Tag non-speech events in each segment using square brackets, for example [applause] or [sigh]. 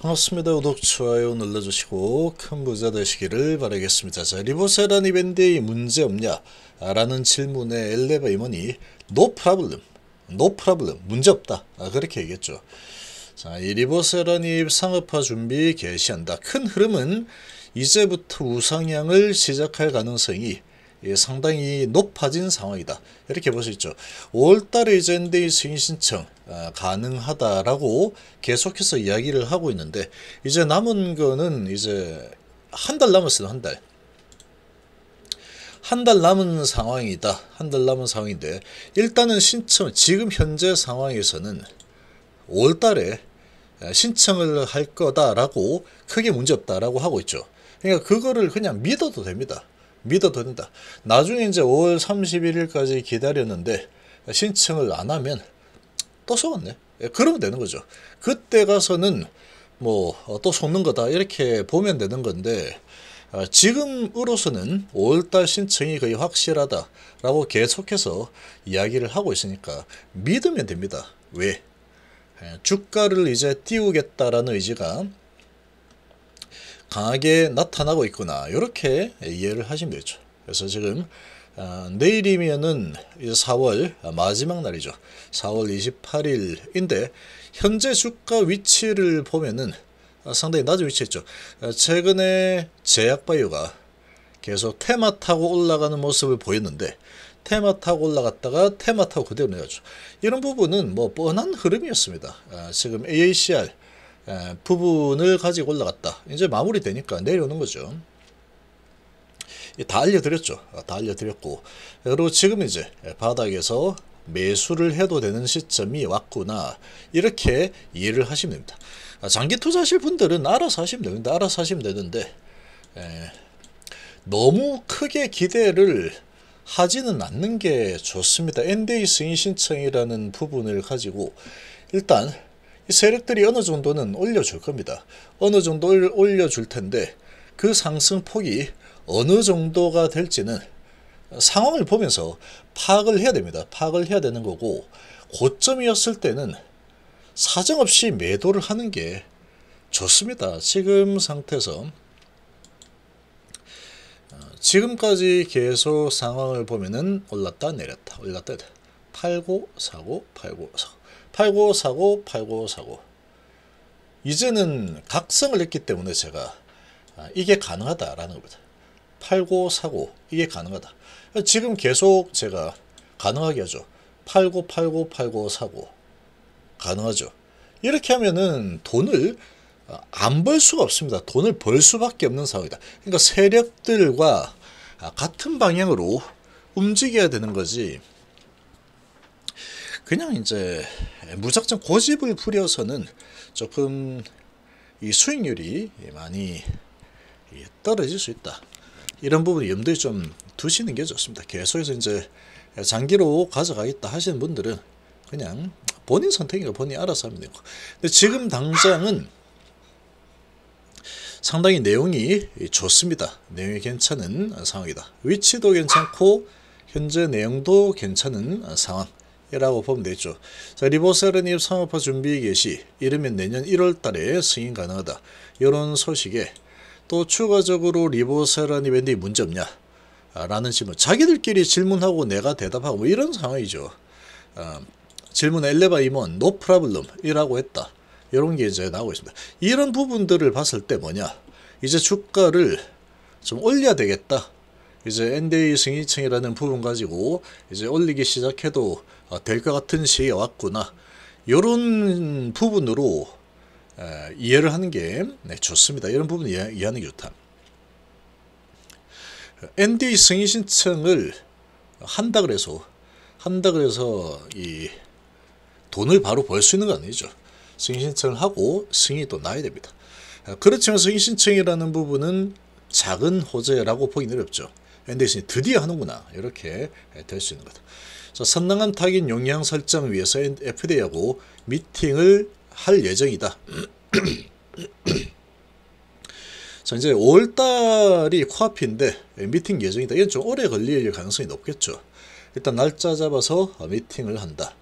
반갑습니다. 구독, 좋아요 눌러주시고 큰 부자 되시기를 바라겠습니다. 자, 리보세란 이밴드에 문제 없냐? 아, 라는 질문에 엘레바 임원이 No problem, no problem, 문제 없다. 아, 그렇게 얘기했죠. 자, 이 리보세란이 상업화 준비 개시한다. 큰 흐름은 이제부터 우상향을 시작할 가능성이 예, 상당히 높아진 상황이다. 이렇게 볼 수 있죠. 5월달에 이제 NDA 승인 신청 아, 가능하다라고 계속해서 이야기를 하고 있는데 이제 남은 거는 이제 한 달 남았어요. 한 달. 한 달 남은 상황이다. 한 달 남은 상황인데 일단은 신청 지금 현재 상황에서는 5월달에 신청을 할 거다라고 크게 문제 없다라고 하고 있죠. 그러니까 그거를 그냥 믿어도 됩니다. 믿어도 된다. 나중에 이제 5월 31일까지 기다렸는데 신청을 안 하면 또 속았네. 예, 그러면 되는 거죠. 그때 가서는 뭐또 어, 속는 거다 이렇게 보면 되는 건데 아, 지금으로서는 5월달 신청이 거의 확실하다라고 계속해서 이야기를 하고 있으니까 믿으면 됩니다. 왜? 예, 주가를 이제 띄우겠다라는 의지가 강하게 나타나고 있구나 이렇게 이해를 하시면 되죠. 그래서 지금 아, 내일이면은 4월 마지막 날이죠. 4월 28일인데 현재 주가 위치를 보면은 아, 상당히 낮은 위치 있죠. 아, 최근에 제약바이오가 계속 테마 타고 올라가는 모습을 보였는데 테마 타고 올라갔다가 테마 타고 그대로 내려죠. 이런 부분은 뭐 뻔한 흐름이었습니다. 지금 AACR 예, 부분을 가지고 올라갔다. 이제 마무리되니까 내려오는 거죠. 예, 다 알려드렸죠. 아, 다 알려드렸고 그리고 지금 이제 바닥에서 매수를 해도 되는 시점이 왔구나 이렇게 이해를 하시면 됩니다. 아, 장기 투자하실 분들은 알아서 하시면 됩니다. 알아서 하시면 되는데 에, 예, 너무 크게 기대를 하지는 않는 게 좋습니다. n 데이 승인 신청이라는 부분을 가지고 일단 세력들이 어느 정도는 올려줄 겁니다. 어느 정도 올려줄 텐데 그 상승폭이 어느 정도가 될지는 상황을 보면서 파악을 해야 됩니다. 파악을 해야 되는 거고 고점이었을 때는 사정없이 매도를 하는 게 좋습니다. 지금 상태에서 지금까지 계속 상황을 보면은 올랐다 내렸다 올랐다 팔고 사고 팔고 사고 팔고 사고 팔고 사고 이제는 각성을 했기 때문에 제가 아, 이게 가능하다라는 겁니다. 팔고 사고 이게 가능하다. 지금 계속 제가 가능하게 하죠. 팔고 팔고 팔고 사고 가능하죠. 이렇게 하면은 돈을 아, 안벌 수가 없습니다. 돈을 벌 수밖에 없는 상황이다. 그러니까 세력들과 아, 같은 방향으로 움직여야 되는 거지 그냥 이제 무작정 고집을 부려서는 조금 이 수익률이 많이 떨어질 수 있다. 이런 부분 염두에 좀 두시는 게 좋습니다. 계속해서 이제 장기로 가져가겠다 하시는 분들은 그냥 본인 선택이니본인 알아서 하면 되고. 근데 지금 당장은 상당히 내용이 좋습니다. 내용이 괜찮은 상황이다. 위치도 괜찮고 현재 내용도 괜찮은 상황. 이라고 보면 되죠. 자, 리보세르님 상업화 준비 개시, 이르면 내년 1월 달에 승인 가능하다. 이런 소식에 또 추가적으로 리보세르님인데 문제 없냐? 아, 라는 질문. 자기들끼리 질문하고 내가 대답하고 뭐 이런 상황이죠. 아, 질문 엘레바 임원 노 프라블럼이라고 했다. 이런 게 이제 나오고 있습니다. 이런 부분들을 봤을 때 뭐냐? 이제 주가를 좀 올려야 되겠다. 이제 NDA 승인층이라는 부분 가지고 이제 올리기 시작해도 아, 어, 될것 같은 시에 왔구나. 이런 부분으로 에, 이해를 하는 게 네, 좋습니다. 이런 부분 이해, 이해하는 게 좋다. NDA 승인 신청을 한다 그래서 한다 그래서 이 돈을 바로 벌 수 있는 건 아니죠. 승인 신청을 하고 승인이 또 나야 됩니다. 그렇지만 승인 신청이라는 부분은 작은 호재라고 보기는 어렵죠. NDA 드디어 하는구나 이렇게 될 수 있는 거다. 선능한 타깃 용량 설정 위해서 FDA하고 미팅을 할 예정이다. [clears throat] 자 이제 5월달이 코앞인데 미팅 예정이다. 이건 좀 오래 걸릴 가능성이 높겠죠. 일단 날짜 잡아서 미팅을 한다.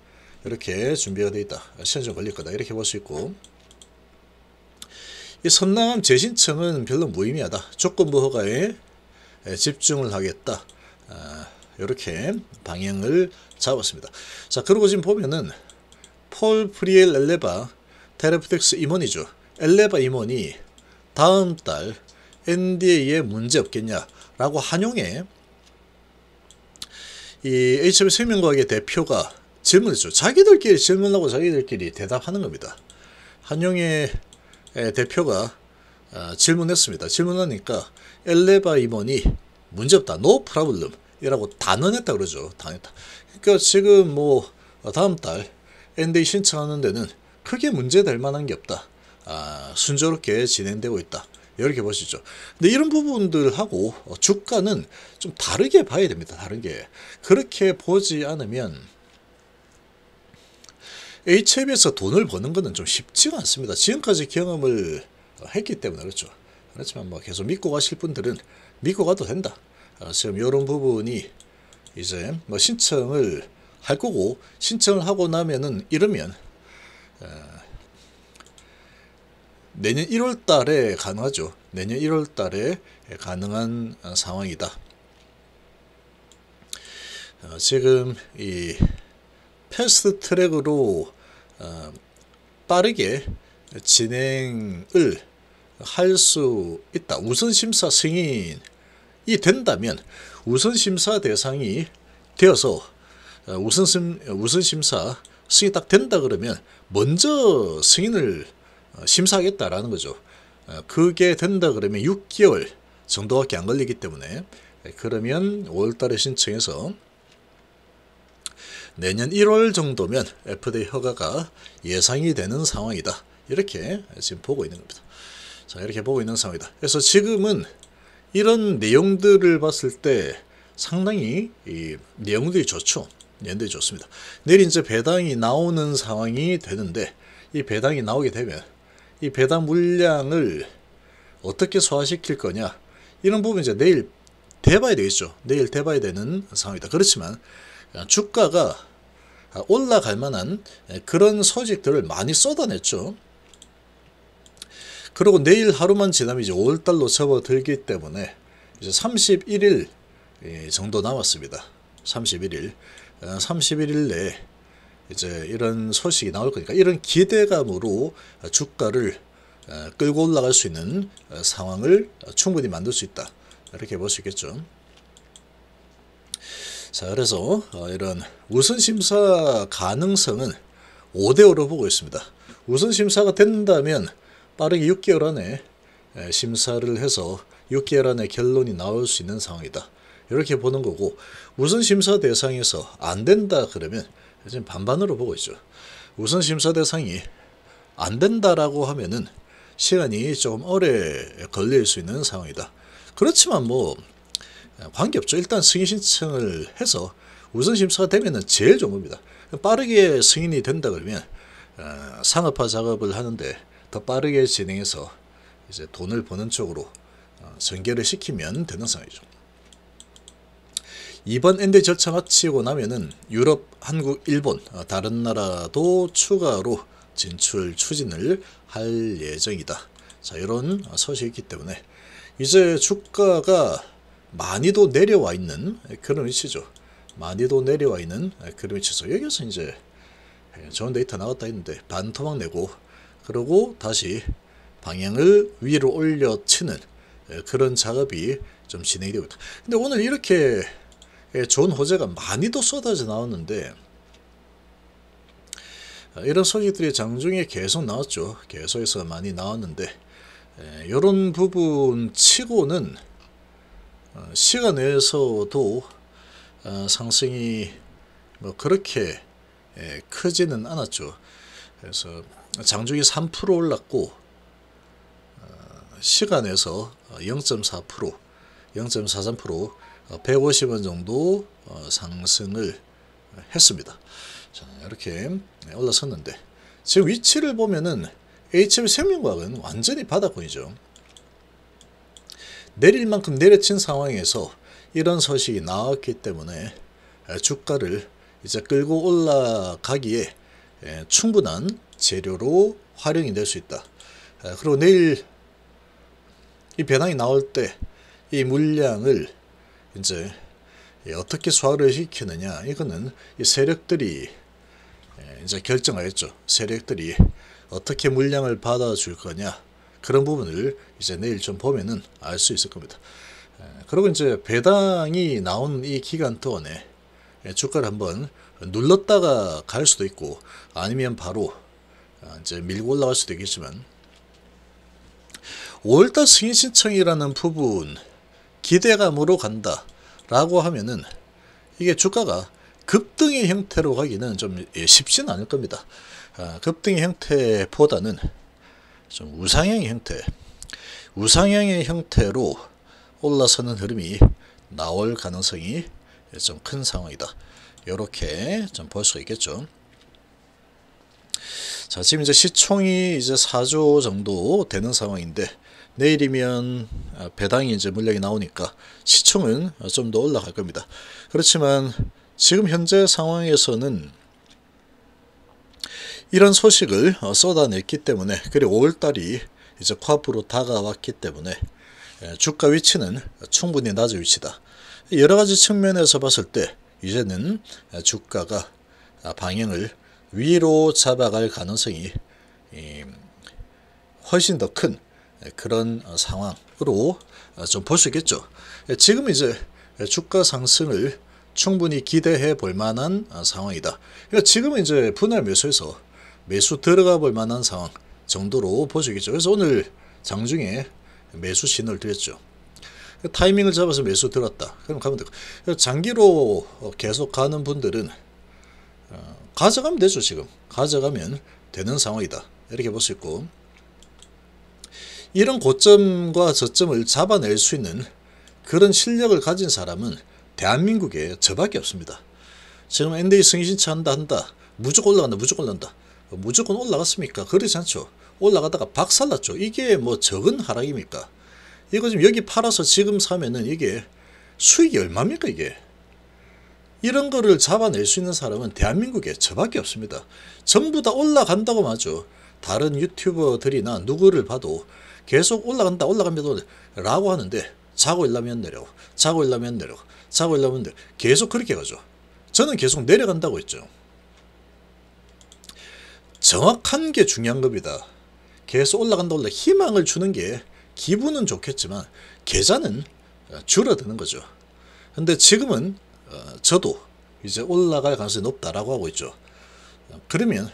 이렇게 준비가 되어 있다. 시간 좀 걸릴 거다. 이렇게 볼 수 있고 이선남 재신청은 별로 무의미하다. 조건부 허가에 집중을 하겠다. 아, 이렇게 방향을 잡았습니다. 자 그리고 지금 보면은 폴 프리엘 엘레바 테레프텍스 임원이죠. 엘레바 임원이 다음 달 NDA에 문제 없겠냐라고 한용에 이 HP 생명과학의 대표가 질문했죠. 자기들끼리 질문하고 자기들끼리 대답하는 겁니다. 한용의 대표가 아, 질문했습니다. 질문하니까 엘레바 임원이 문제없다. no 프라블럼. 이라고 단언했다 그러죠. 단했다. 그러니까 지금 뭐 어, 다음 달 NDA 신청하는 데는 크게 문제될 만한 게 없다. 아, 순조롭게 진행되고 있다. 이렇게 보시죠. 근데 이런 부분들하고 어, 주가는 좀 다르게 봐야 됩니다. 다른게 그렇게 보지 않으면 HF에서 돈을 버는 거는 좀 쉽지가 않습니다. 지금까지 경험을 했기 때문에 그렇죠. 그렇지만 뭐 계속 믿고 가실 분들은 믿고 가도 된다. 지금 어, 이런 부분이 이제 뭐 신청을 할 거고 신청을 하고 나면은 이러면 어, 내년 1월 달에 가능하죠. 내년 1월 달에 가능한 어, 상황이다. 지금 이 패스트 트랙으로 빠르게 진행을 할 수 있다. 우선 심사 승인 이 된다면 우선심사 대상이 되어서 어, 우선심, 우선심사 승인이 딱 된다 그러면 먼저 승인을 어, 심사하겠다라는 거죠. 어, 그게 된다 그러면 6개월 정도밖에 안 걸리기 때문에 네, 그러면 5월달에 신청해서 내년 1월 정도면 FDA 허가가 예상이 되는 상황이다. 이렇게 지금 보고 있는 겁니다. 자 이렇게 보고 있는 상황이다. 그래서 지금은 이런 내용들을 봤을 때 상당히 이 내용들이 좋죠. 내용들이 좋습니다. 내일 이제 배당이 나오는 상황이 되는데 이 배당이 나오게 되면 이 배당 물량을 어떻게 소화시킬 거냐 이런 부분 이제 내일 대봐야 되겠죠. 내일 대봐야 되는 상황이다. 그렇지만 주가가 올라갈 만한 그런 소식들을 많이 쏟아냈죠. 그리고 내일 하루만 지나면 이제 5월달로 접어들기 때문에 이제 31일 예, 정도 남았습니다. 31일. 31일 어, 내에 이제 이런 소식이 나올 거니까 이런 기대감으로 주가를 어, 끌고 올라갈 수 있는 어, 상황을 충분히 만들 수 있다. 이렇게 볼 수 있겠죠. 자, 그래서 이런 우선심사 가능성은 5대5로 보고 있습니다. 우선심사가 된다면 빠르게 6개월 안에 심사를 해서 6개월 안에 결론이 나올 수 있는 상황이다. 이렇게 보는 거고 우선 심사 대상에서 안 된다 그러면 지금 반반으로 보고 있죠. 우선 심사 대상이 안 된다라고 하면은 시간이 조금 오래 걸릴 수 있는 상황이다. 그렇지만 뭐 관계없죠. 일단 승인 신청을 해서 우선 심사가 되면 제일 좋은 겁니다. 빠르게 승인이 된다 그러면 어, 상업화 작업을 하는데 더 빠르게 진행해서 이제 돈을 버는 쪽으로 어, 전개를 시키면 되는 상황이죠. 이번 엔드 절차 마치고 나면은 유럽, 한국, 일본 어, 다른 나라도 추가로 진출 추진을 할 예정이다. 자 이런 어, 소식이 있기 때문에 이제 주가가 많이도 내려와 있는 그런 위치죠. 많이도 내려와 있는 그런 위치에 여기서 이제 예, 좋은 데이터 나왔다 했는데 반토막 내고 그리고 다시 방향을 위로 올려치는 그런 작업이 좀 진행이 되고 있다. 근데 오늘 이렇게 좋은 호재가 많이도 쏟아져 나왔는데 아, 이런 소식들이 장중에 계속 나왔죠. 계속해서 많이 나왔는데 이런 부분 치고는 어, 시간 에서도 어, 상승이 뭐 그렇게 크지는 않았죠. 그래서 장중이 3% 올랐고 어, 시간에서 0.4% 0.43% 150원 정도 어, 상승을 했습니다. 자, 이렇게 올라섰는데 지금 위치를 보면은 HB 생명과학은 완전히 바닥권이죠. 내릴 만큼 내려친 상황에서 이런 소식이 나왔기 때문에 주가를 이제 끌고 올라가기에 예, 충분한 재료로 활용이 될 수 있다. 예, 그리고 내일 이 배낭이 나올 때 이 물량을 이제 어떻게 소화를 시키느냐 이거는 이 세력들이 예, 이제 결정하였죠. 세력들이 어떻게 물량을 받아줄 거냐 그런 부분을 이제 내일 좀 보면은 알 수 있을 겁니다. 그리고 이제 배당이 나온 이 기간 동안에 주가를 한번 눌렀다가 갈 수도 있고 아니면 바로 아, 이제 밀고 올라갈 수도 있겠지만 5월달 승인 신청이라는 부분 기대감으로 간다 라고 하면은 이게 주가가 급등의 형태로 가기는 좀쉽진 예, 않을 겁니다. 아, 급등의 형태보다는 좀 우상향의 형태, 우상향의 형태로 올라서는 흐름이 나올 가능성이 좀 큰 상황이다. 이렇게 좀 볼수가 있겠죠. 자, 지금 이제 시총이 이제 4조 정도 되는 상황인데 내일이면 아, 배당이 이제 물량이 나오니까 시총은 좀 더 올라갈 겁니다. 그렇지만 지금 현재 상황에서는 이런 소식을 어, 쏟아냈기 때문에 그리고 5월달이 이제 코앞으로 다가왔기 때문에 예, 주가 위치는 충분히 낮은 위치다. 여러 가지 측면에서 봤을 때 이제는 주가가 방향을 위로 잡아갈 가능성이 훨씬 더 큰 그런 상황으로 좀 볼 수 있겠죠. 지금 이제 주가 상승을 충분히 기대해 볼 만한 상황이다. 그러니까 지금 이제 분할 매수에서 매수 들어가 볼 만한 상황 정도로 보시겠죠. 그래서 오늘 장중에 매수 신호를 드렸죠. 타이밍을 잡아서 매수 들었다. 그럼 가면 되고 장기로 어, 계속 가는 분들은 어, 가져가면 되죠 지금 가져가면 되는 상황이다 이렇게 볼 수 있고 이런 고점과 저점을 잡아낼 수 있는 그런 실력을 가진 사람은 대한민국에 저밖에 없습니다. 지금 NDA 승신청 한다 한다 무조건 올라간다 무조건 올라간다 무조건 올라갔습니까? 그러지 않죠. 올라가다가 박살났죠. 이게 뭐 적은 하락입니까? 이거 지금 여기 팔아서 지금 사면은 이게 수익이 얼마입니까 이게 이런 거를 잡아낼 수 있는 사람은 대한민국에 저밖에 없습니다 전부 다 올라간다고 마죠 다른 유튜버들이나 누구를 봐도 계속 올라간다 올라갑니다 라고 하는데 자고 일라면 내려 자고 일라면 내려 자고 일라면 내려 계속 그렇게 가죠 저는 계속 내려간다고 했죠 정확한 게 중요한 겁니다 계속 올라간다 올라 희망을 주는 게 기분은 좋겠지만 계좌는 어, 줄어드는 거죠. 근데 지금은 어, 저도 이제 올라갈 가능성이 높다라고 하고 있죠. 어, 그러면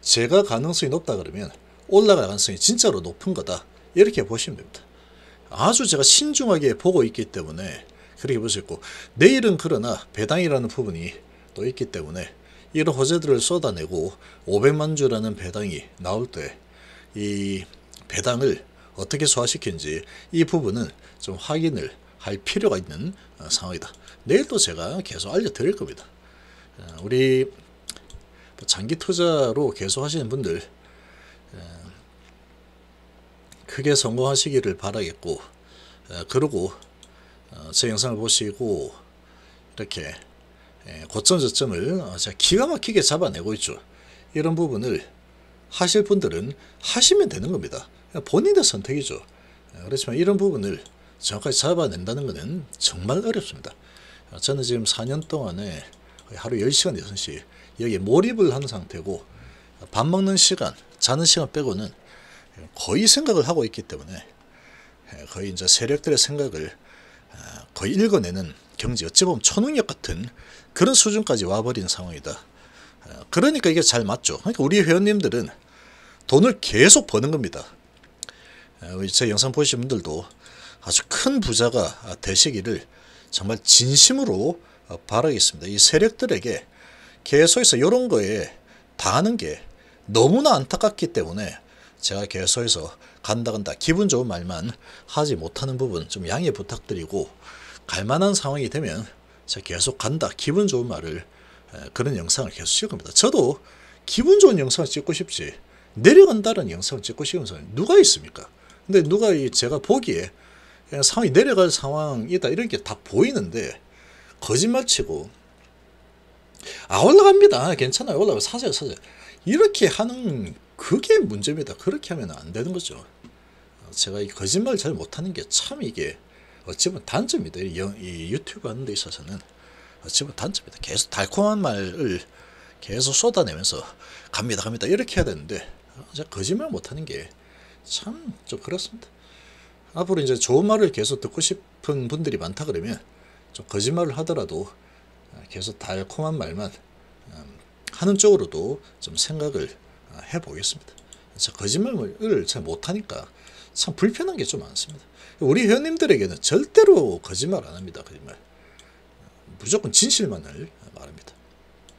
제가 가능성이 높다 그러면 올라갈 가능성이 진짜로 높은 거다. 이렇게 보시면 됩니다. 아주 제가 신중하게 보고 있기 때문에 그렇게 볼수 있고 내일은 그러나 배당이라는 부분이 또 있기 때문에 이런 호재들을 쏟아내고 500만 주라는 배당이 나올 때 이 배당을 어떻게 소화시키는지 이 부분은 좀 확인을 할 필요가 있는 어, 상황이다. 내일도 제가 계속 알려드릴 겁니다. 어, 우리 뭐 장기 투자로 계속 하시는 분들 어, 크게 성공하시기를 바라겠고 그리고 제 영상을 보시고 이렇게 예, 고점 저점을 제가 기가 막히게 잡아내고 있죠. 이런 부분을 하실 분들은 하시면 되는 겁니다. 본인의 선택이죠. 그렇지만 이런 부분을 정확하게 잡아낸다는 것은 정말 어렵습니다. 저는 지금 4년 동안에 하루 10시간, 6시 여기에 몰입을 한 상태고 밥 먹는 시간, 자는 시간 빼고는 거의 생각을 하고 있기 때문에 거의 이제 세력들의 생각을 아, 거의 읽어내는 경제 어찌 보면 초능력 같은 그런 수준까지 와버린 상황이다. 아, 그러니까 이게 잘 맞죠. 그러니까 우리 회원님들은 돈을 계속 버는 겁니다. 제 어, 영상 보신 분들도 아주 큰 부자가 되시기를 정말 진심으로 어, 바라겠습니다. 이 세력들에게 계속해서 이런 거에 당하는 게 너무나 안타깝기 때문에 제가 계속해서 간다 간다 기분 좋은 말만 하지 못하는 부분 좀 양해 부탁드리고 갈만한 상황이 되면 제가 계속 간다 기분 좋은 말을 어, 그런 영상을 계속 찍을 겁니다. 저도 기분 좋은 영상을 찍고 싶지 내려간다는 영상을 찍고 싶은 사람 누가 있습니까? 근데 누가 제가 보기에 그냥 상황이 내려갈 상황이다 이런 게 다 보이는데 거짓말치고 아 올라갑니다 괜찮아요 올라가 사세요 사세요 이렇게 하는 그게 문제입니다 그렇게 하면 안 되는 거죠 제가 이 거짓말 잘 못하는 게 참 이게 어찌 보면 단점이다 이 유튜브 하는 데 있어서는 어찌 보면 단점이다 계속 달콤한 말을 계속 쏟아내면서 갑니다 갑니다 이렇게 해야 되는데 제가 거짓말 못하는 게 참좀 그렇습니다. 앞으로 이제 좋은 말을 계속 듣고 싶은 분들이 많다 그러면 좀 거짓말을 하더라도 아, 계속 달콤한 말만 음, 하는 쪽으로도 좀 생각을 아, 해보겠습니다. 거짓말을 잘 못하니까 참 불편한 게 좀 많습니다. 우리 회원님들에게는 절대로 거짓말 안 합니다. 거짓말. 무조건 진실만을 말합니다.